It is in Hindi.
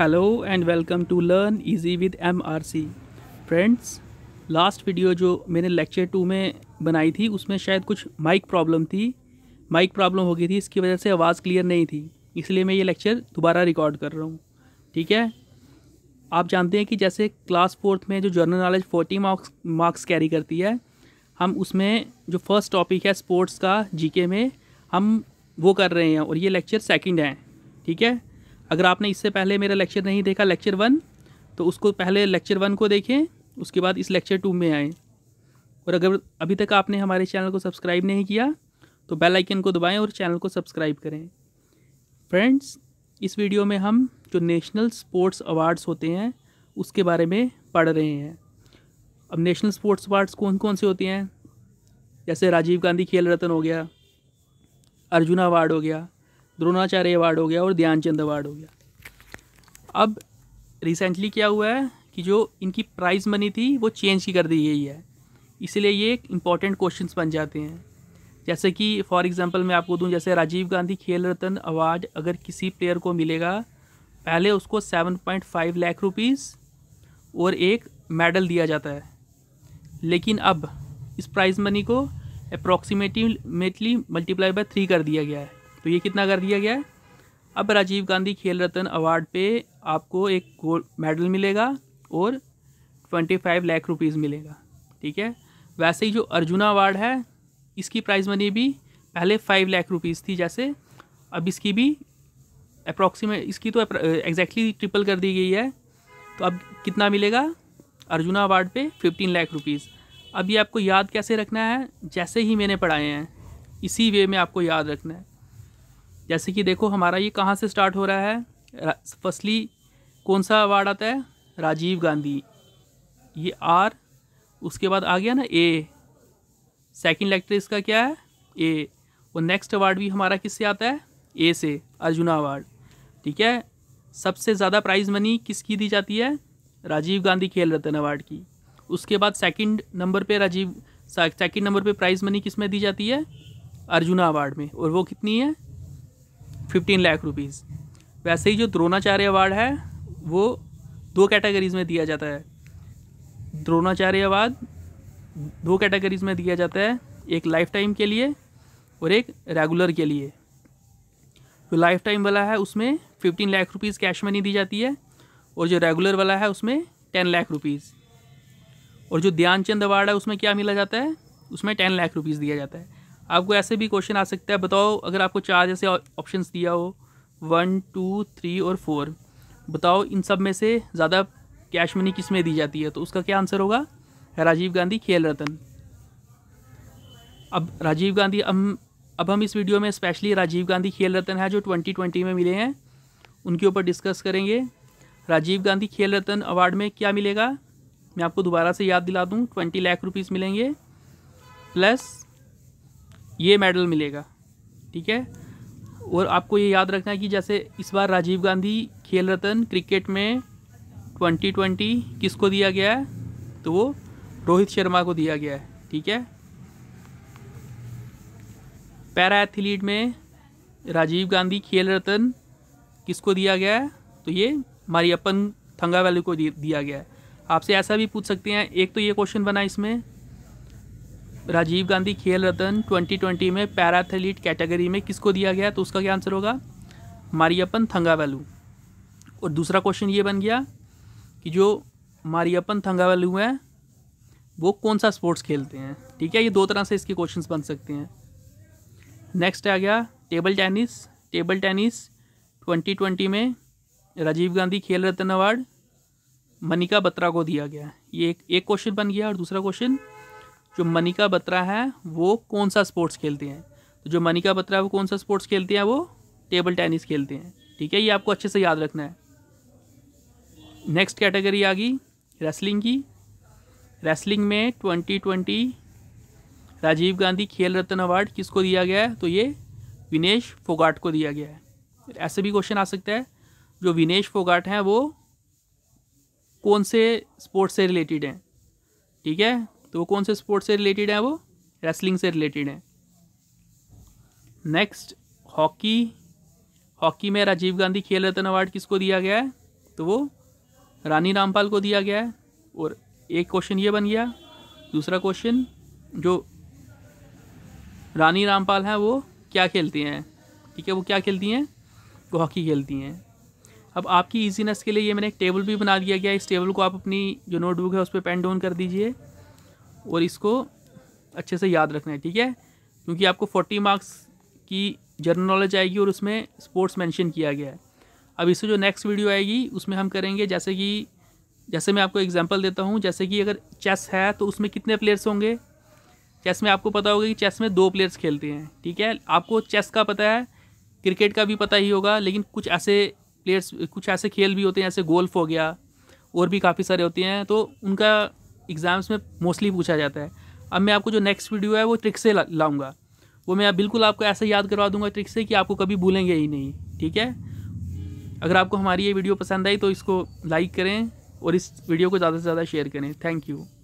hello and welcome to learn easy with MRC friends last video जो मैंने लेक्चर टू में बनाई थी उसमें शायद कुछ माइक प्रॉब्लम थी माइक प्रॉब्लम हो गई थी इसकी वजह से आवाज़ क्लियर नहीं थी इसलिए मैं ये लेक्चर दोबारा रिकॉर्ड कर रहा हूँ ठीक है आप जानते हैं कि जैसे क्लास फोर्थ में जो general knowledge forty marks marks carry करती है हम उसमें जो फर्स्ट टॉपिक है स्पोर्ट्स का जीके में हम वो कर रहे हैं और ये लेक्चर सेकंड है ठीक है अगर आपने इससे पहले मेरा लेक्चर नहीं देखा लेक्चर वन तो उसको पहले लेक्चर वन को देखें उसके बाद इस लेक्चर टू में आएँ और अगर अभी तक आपने हमारे चैनल को सब्सक्राइब नहीं किया तो बेल आइकन को दबाएं और चैनल को सब्सक्राइब करें फ्रेंड्स इस वीडियो में हम जो नेशनल स्पोर्ट्स अवार्ड्स होते हैं उसके बारे में पढ़ रहे हैं अब नेशनल स्पोर्ट्स अवार्ड्स कौन कौन से होते हैं जैसे राजीव गांधी खेल रत्न हो गया अर्जुना अवार्ड हो गया द्रोणाचार्य अवार्ड हो गया और ध्यानचंद अवार्ड हो गया अब रिसेंटली क्या हुआ है कि जो इनकी प्राइज़ मनी थी वो चेंज की कर दी गई है इसलिए ये इंपॉर्टेंट क्वेश्चंस बन जाते हैं जैसे कि फॉर एग्जांपल मैं आपको दूं जैसे राजीव गांधी खेल रत्न अवार्ड अगर किसी प्लेयर को मिलेगा पहले उसको seven point five lakh rupees और एक मेडल दिया जाता है लेकिन अब इस प्राइज़ मनी को अप्रॉक्सीमेटली मल्टीप्लाई बाय थ्री कर दिया गया है तो ये कितना कर दिया गया है अब राजीव गांधी खेल रत्न अवार्ड पे आपको एक गोल्ड मेडल मिलेगा और ट्वेंटी फाइव लाख रुपीज़ मिलेगा ठीक है वैसे ही जो अर्जुना अवार्ड है इसकी प्राइज़ मनी भी पहले फाइव लाख रुपीज़ थी जैसे अब इसकी भी अप्रॉक्सीमेट इसकी तो एग्जैक्टली ट्रिपल कर दी गई है तो अब कितना मिलेगा अर्जुना अवार्ड पे फिफ्टीन लाख रुपीज़ अब ये आपको याद कैसे रखना है जैसे ही मैंने पढ़ाए हैं इसी वे में आपको याद रखना है जैसे कि देखो हमारा ये कहाँ से स्टार्ट हो रहा है फर्स्टली कौन सा अवार्ड आता है राजीव गांधी ये आर उसके बाद आ गया ना ए सेकंड लेक्टर इसका क्या है ए और नेक्स्ट अवार्ड भी हमारा किससे आता है ए से अर्जुना अवार्ड ठीक है सबसे ज़्यादा प्राइज़ मनी किसकी दी जाती है राजीव गांधी खेल रत्न अवार्ड की उसके बाद सेकंड नंबर पे राजीव सेकंड नंबर पे प्राइज़ मनी किस में दी जाती है अर्जुना अवार्ड में और वो कितनी है फिफ्टीन लाख रुपीज़ वैसे ही जो द्रोणाचार्य अवार्ड है वो दो कैटेगरीज में दिया जाता है द्रोणाचार्य अवार्ड दो कैटेगरीज में दिया जाता है एक लाइफ टाइम के लिए और एक रेगुलर के लिए जो लाइफ टाइम वाला है उसमें fifteen lakh rupees cash money दी जाती है और जो रेगुलर वाला है उसमें टेन लाख रुपीज़ और जो ध्यानचंद अवार्ड है उसमें क्या मिला जाता है उसमें टेन लाख रुपीज़ दिया जाता है आपको ऐसे भी क्वेश्चन आ सकता है बताओ अगर आपको चार जैसे ऑप्शन दिया हो वन टू थ्री और फोर बताओ इन सब में से ज़्यादा कैश मनी किस में दी जाती है तो उसका क्या आंसर होगा राजीव गांधी खेल रत्न अब राजीव गांधी हम अब हम इस वीडियो में स्पेशली राजीव गांधी खेल रतन है जो 2020 में मिले हैं उनके ऊपर डिस्कस करेंगे राजीव गांधी खेल रत्न अवार्ड में क्या मिलेगा मैं आपको दोबारा से याद दिला दूँ ट्वेंटी लाख रुपीज़ मिलेंगे प्लस ये मेडल मिलेगा ठीक है और आपको ये याद रखना है कि जैसे इस बार राजीव गांधी खेल रत्न क्रिकेट में 2020 किसको दिया गया है तो वो रोहित शर्मा को दिया गया है ठीक है पैरा एथलीट में राजीव गांधी खेल रत्न किसको दिया गया है तो ये मारियपन थंगा वैल्यू को दिया गया है आपसे ऐसा भी पूछ सकते हैं एक तो ये क्वेश्चन बना इसमें राजीव गांधी खेल रत्न 2020 में पैराथलीट कैटेगरी में किसको दिया गया तो उसका क्या आंसर होगा मारियपन थंगावेलू और दूसरा क्वेश्चन ये बन गया कि जो मारियपन थंगावेलू हैं वो कौन सा स्पोर्ट्स खेलते हैं ठीक है ये दो तरह से इसके क्वेश्चंस बन सकते हैं नेक्स्ट आ गया टेबल टेनिस टेबल टेनिस 2020 में राजीव गांधी खेल रत्न अवार्ड मनिका बत्रा को दिया गया ये एक एक क्वेश्चन बन गया और दूसरा क्वेश्चन जो मनिका बत्रा है वो कौन सा स्पोर्ट्स खेलती हैं तो जो मनिका बत्रा है वो कौन सा स्पोर्ट्स खेलती हैं वो टेबल टेनिस खेलती हैं ठीक है ये आपको अच्छे से याद रखना है नेक्स्ट कैटेगरी आ गई रेसलिंग की रेसलिंग में ट्वेंटी ट्वेंटी राजीव गांधी खेल रत्न अवार्ड किसको दिया गया है तो ये विनेश फोगाट को दिया गया है ऐसे भी क्वेश्चन आ सकता है जो विनेश फोगाट हैं वो कौन से स्पोर्ट्स से रिलेटेड हैं ठीक है तो वो कौन से स्पोर्ट्स से रिलेटेड है वो रेसलिंग से रिलेटेड है नेक्स्ट हॉकी हॉकी में राजीव गांधी खेल रत्न अवार्ड किसको दिया गया है तो वो रानी रामपाल को दिया गया है और एक क्वेश्चन ये बन गया दूसरा क्वेश्चन जो रानी रामपाल हैं वो क्या खेलती हैं ठीक है वो क्या खेलती हैं वो हॉकी खेलती हैं अब आपकी इजीनेस के लिए ये मैंने एक टेबल भी बना दिया गया इस टेबल को आप अपनी जो नोटबुक है उस पर पेन डाउन कर दीजिए और इसको अच्छे से याद रखना है ठीक है क्योंकि आपको फोर्टी मार्क्स की जनरल नॉलेज आएगी और उसमें स्पोर्ट्स मेंशन किया गया है अब इससे जो नेक्स्ट वीडियो आएगी उसमें हम करेंगे जैसे कि जैसे मैं आपको एग्जांपल देता हूँ जैसे कि अगर चेस है तो उसमें कितने प्लेयर्स होंगे चेस में आपको पता होगा कि चेस में दो प्लेयर्स खेलते हैं ठीक है आपको चेस का पता है क्रिकेट का भी पता ही होगा लेकिन कुछ ऐसे प्लेयर्स कुछ ऐसे खेल भी होते हैं जैसे गोल्फ हो गया और भी काफ़ी सारे होते हैं तो उनका एग्ज़ाम्स में मोस्टली पूछा जाता है अब मैं आपको जो नेक्स्ट वीडियो है वो ट्रिक से ला, लाऊंगा वो मैं बिल्कुल आपको ऐसा याद करवा दूंगा ट्रिक से कि आपको कभी भूलेंगे ही नहीं ठीक है अगर आपको हमारी ये वीडियो पसंद आई तो इसको लाइक करें और इस वीडियो को ज़्यादा से ज़्यादा शेयर करें थैंक यू